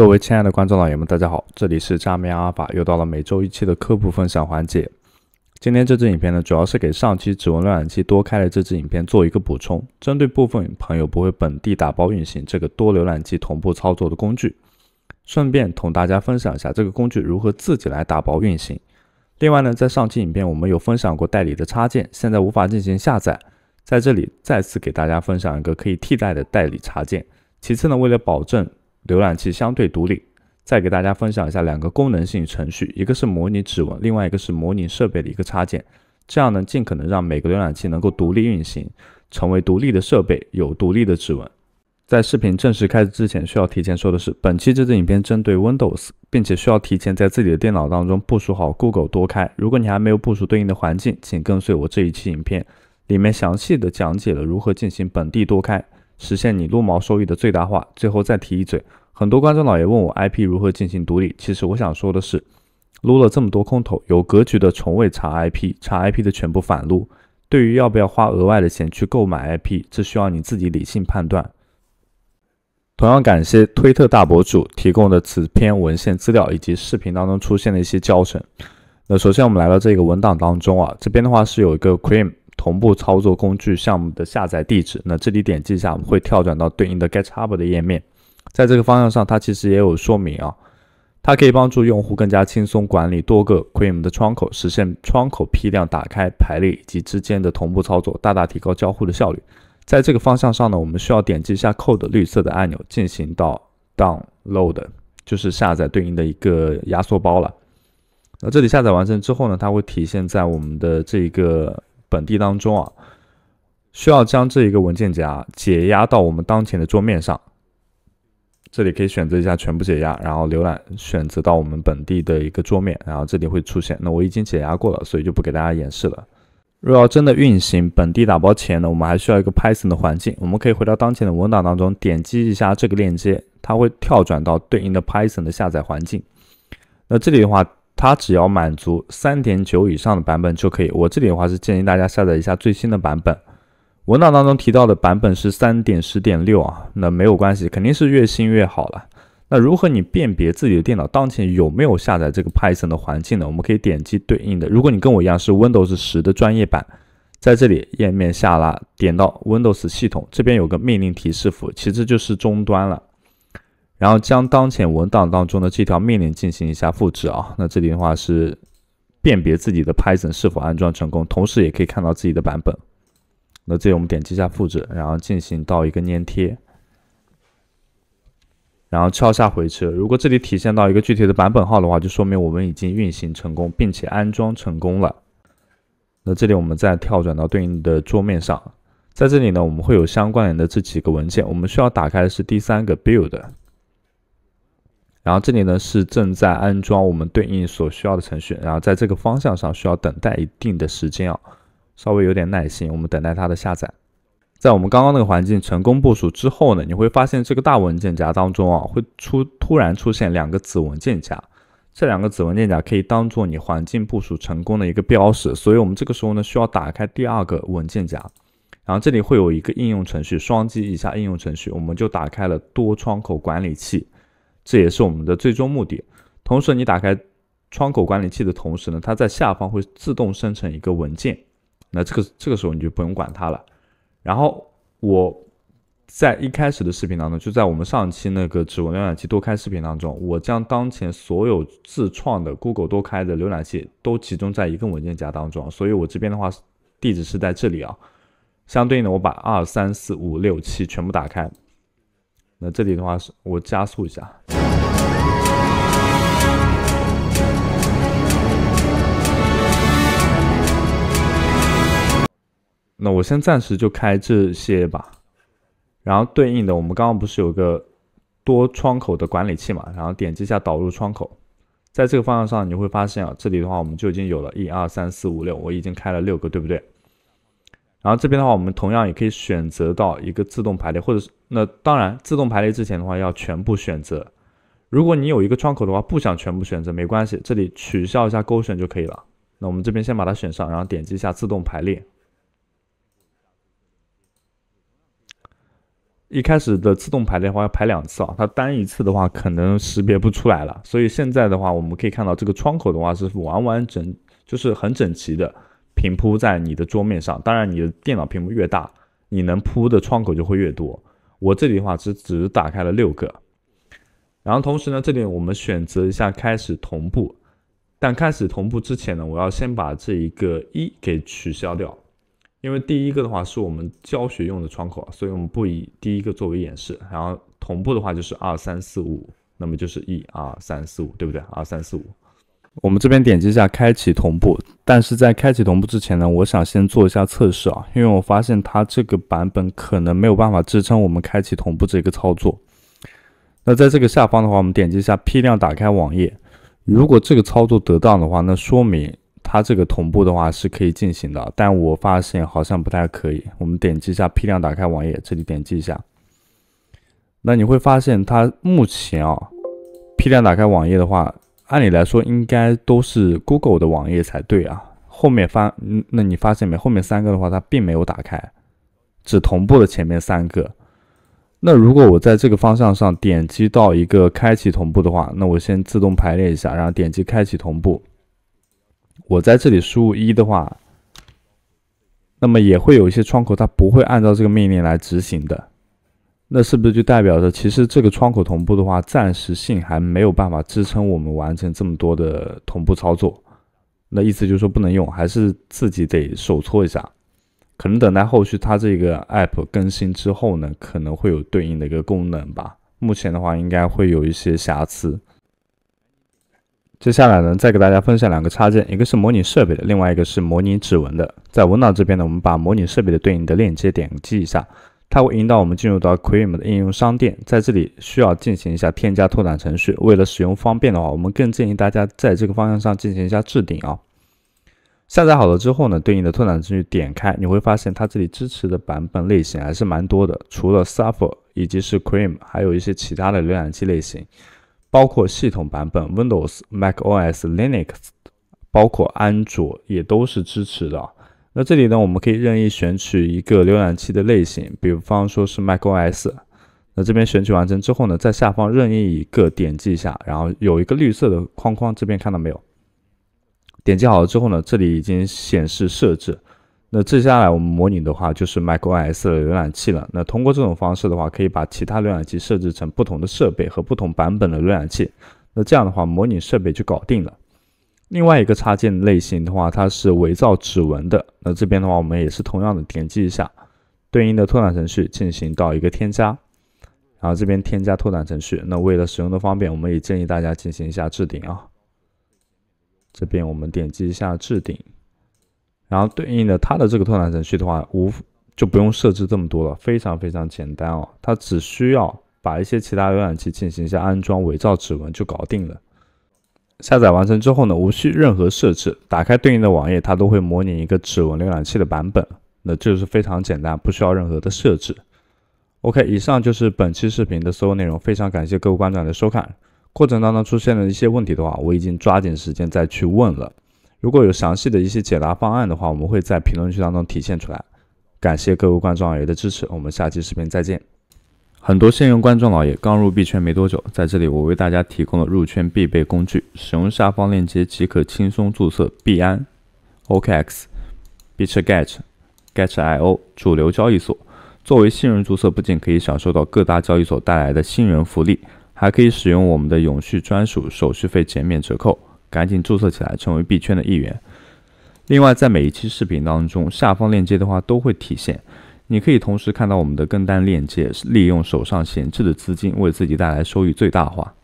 各位亲爱的观众老爷们，大家好，这里是炸面阿法，又到了每周一期的科普分享环节。今天这支影片呢，主要是给上期指纹浏览器多开的这支影片做一个补充，针对部分朋友不会本地打包运行这个多浏览器同步操作的工具，顺便同大家分享一下这个工具如何自己来打包运行。另外呢，在上期影片我们有分享过代理的插件，现在无法进行下载，在这里再次给大家分享一个可以替代的代理插件。其次呢，为了保证浏览器相对独立，再给大家分享一下两个功能性程序，一个是模拟指纹，另外一个是模拟设备的一个插件，这样呢，尽可能让每个浏览器能够独立运行，成为独立的设备，有独立的指纹。在视频正式开始之前，需要提前说的是，本期这支影片针对 Windows，并且需要提前在自己的电脑当中部署好 Google 多开。如果你还没有部署对应的环境，请跟随我这一期影片，里面详细的讲解了如何进行本地多开。实现你撸毛收益的最大化。最后再提一嘴，很多观众老爷问我 IP 如何进行独立。其实我想说的是，撸了这么多空头，有格局的从未查 IP，查 IP 的全部反撸。对于要不要花额外的钱去购买 IP，这需要你自己理性判断。同样感谢推特大博主提供的此篇文献资料以及视频当中出现的一些教程。那首先我们来到这个文档当中啊，这边的话是有一个 Cream。同步操作工具项目的下载地址，那这里点击一下会跳转到对应的 GitHub 的页面。在这个方向上，它其实也有说明啊，它可以帮助用户更加轻松管理多个 c r e a m 的窗口，实现窗口批量打开、排列以及之间的同步操作，大大提高交互的效率。在这个方向上呢，我们需要点击一下 Code 绿色的按钮，进行到 Download，就是下载对应的一个压缩包了。那这里下载完成之后呢，它会体现在我们的这一个。本地当中啊，需要将这一个文件夹解压到我们当前的桌面上。这里可以选择一下全部解压，然后浏览选择到我们本地的一个桌面，然后这里会出现。那我已经解压过了，所以就不给大家演示了。若要真的运行本地打包前呢，我们还需要一个 Python 的环境。我们可以回到当前的文档当中，点击一下这个链接，它会跳转到对应的 Python 的下载环境。那这里的话。它只要满足三点九以上的版本就可以。我这里的话是建议大家下载一下最新的版本。文档当中提到的版本是三点十点六啊，那没有关系，肯定是越新越好了。那如何你辨别自己的电脑当前有没有下载这个 Python 的环境呢？我们可以点击对应的。如果你跟我一样是 Windows 十的专业版，在这里页面下拉点到 Windows 系统，这边有个命令提示符，其实就是终端了。然后将当前文档当中的这条命令进行一下复制啊。那这里的话是辨别自己的 Python 是否安装成功，同时也可以看到自己的版本。那这里我们点击一下复制，然后进行到一个粘贴，然后敲下回车。如果这里体现到一个具体的版本号的话，就说明我们已经运行成功，并且安装成功了。那这里我们再跳转到对应的桌面上，在这里呢，我们会有相关联的这几个文件，我们需要打开的是第三个 Build。然后这里呢是正在安装我们对应所需要的程序，然后在这个方向上需要等待一定的时间啊，稍微有点耐心，我们等待它的下载。在我们刚刚那个环境成功部署之后呢，你会发现这个大文件夹当中啊会出突然出现两个子文件夹，这两个子文件夹可以当做你环境部署成功的一个标识，所以我们这个时候呢需要打开第二个文件夹，然后这里会有一个应用程序，双击一下应用程序，我们就打开了多窗口管理器。这也是我们的最终目的。同时，你打开窗口管理器的同时呢，它在下方会自动生成一个文件，那这个这个时候你就不用管它了。然后我在一开始的视频当中，就在我们上期那个指纹浏览器多开视频当中，我将当前所有自创的 Google 多开的浏览器都集中在一个文件夹当中，所以我这边的话地址是在这里啊。相对应的，我把二三四五六七全部打开。那这里的话是我加速一下，那我先暂时就开这些吧，然后对应的我们刚刚不是有个多窗口的管理器嘛，然后点击一下导入窗口，在这个方向上你会发现啊，这里的话我们就已经有了一二三四五六，我已经开了六个，对不对？然后这边的话，我们同样也可以选择到一个自动排列，或者是那当然，自动排列之前的话要全部选择。如果你有一个窗口的话，不想全部选择没关系，这里取消一下勾选就可以了。那我们这边先把它选上，然后点击一下自动排列。一开始的自动排列的话要排两次啊，它单一次的话可能识别不出来了。所以现在的话，我们可以看到这个窗口的话是完完整，就是很整齐的。平铺在你的桌面上，当然你的电脑屏幕越大，你能铺的窗口就会越多。我这里的话只只打开了六个，然后同时呢，这里我们选择一下开始同步，但开始同步之前呢，我要先把这一个一给取消掉，因为第一个的话是我们教学用的窗口，所以我们不以第一个作为演示。然后同步的话就是二三四五，那么就是一二三四五，对不对？二三四五。我们这边点击一下开启同步，但是在开启同步之前呢，我想先做一下测试啊，因为我发现它这个版本可能没有办法支撑我们开启同步这个操作。那在这个下方的话，我们点击一下批量打开网页。如果这个操作得当的话，那说明它这个同步的话是可以进行的。但我发现好像不太可以。我们点击一下批量打开网页，这里点击一下，那你会发现它目前啊，批量打开网页的话。按理来说，应该都是 Google 的网页才对啊。后面发，嗯，那你发现没？后面三个的话，它并没有打开，只同步了前面三个。那如果我在这个方向上点击到一个开启同步的话，那我先自动排列一下，然后点击开启同步。我在这里输入一的话，那么也会有一些窗口，它不会按照这个命令来执行的。那是不是就代表着，其实这个窗口同步的话，暂时性还没有办法支撑我们完成这么多的同步操作？那意思就是说不能用，还是自己得手搓一下？可能等待后续它这个 app 更新之后呢，可能会有对应的一个功能吧。目前的话，应该会有一些瑕疵。接下来呢，再给大家分享两个插件，一个是模拟设备的，另外一个是模拟指纹的。在文档这边呢，我们把模拟设备的对应的链接点击一下。它会引导我们进入到 c r e a m 的应用商店，在这里需要进行一下添加拓展程序。为了使用方便的话，我们更建议大家在这个方向上进行一下置顶啊。下载好了之后呢，对应的拓展程序点开，你会发现它这里支持的版本类型还是蛮多的，除了 Safari 以及是 c r e a m 还有一些其他的浏览器类型，包括系统版本 Windows、Mac OS、Linux，包括安卓也都是支持的。那这里呢，我们可以任意选取一个浏览器的类型，比方说是 macOS。那这边选取完成之后呢，在下方任意一个点击一下，然后有一个绿色的框框，这边看到没有？点击好了之后呢，这里已经显示设置。那接下来我们模拟的话，就是 macOS 的浏览器了。那通过这种方式的话，可以把其他浏览器设置成不同的设备和不同版本的浏览器。那这样的话，模拟设备就搞定了。另外一个插件类型的话，它是伪造指纹的。那这边的话，我们也是同样的点击一下对应的拓展程序，进行到一个添加，然后这边添加拓展程序。那为了使用的方便，我们也建议大家进行一下置顶啊。这边我们点击一下置顶，然后对应的它的这个拓展程序的话，无就不用设置这么多了，非常非常简单哦。它只需要把一些其他浏览器进行一下安装，伪造指纹就搞定了。下载完成之后呢，无需任何设置，打开对应的网页，它都会模拟一个指纹浏览器的版本，那就是非常简单，不需要任何的设置。OK，以上就是本期视频的所有内容，非常感谢各位观众的收看。过程当中出现的一些问题的话，我已经抓紧时间再去问了。如果有详细的一些解答方案的话，我们会在评论区当中体现出来。感谢各位观众老爷的支持，我们下期视频再见。很多现任观众老爷刚入币圈没多久，在这里我为大家提供了入圈必备工具，使用下方链接即可轻松注册币安、OKX、Bitget、g e t i o 主流交易所。作为新人注册，不仅可以享受到各大交易所带来的新人福利，还可以使用我们的永续专属手续费减免折扣，赶紧注册起来，成为币圈的一员。另外，在每一期视频当中，下方链接的话都会体现。你可以同时看到我们的跟单链接，利用手上闲置的资金，为自己带来收益最大化。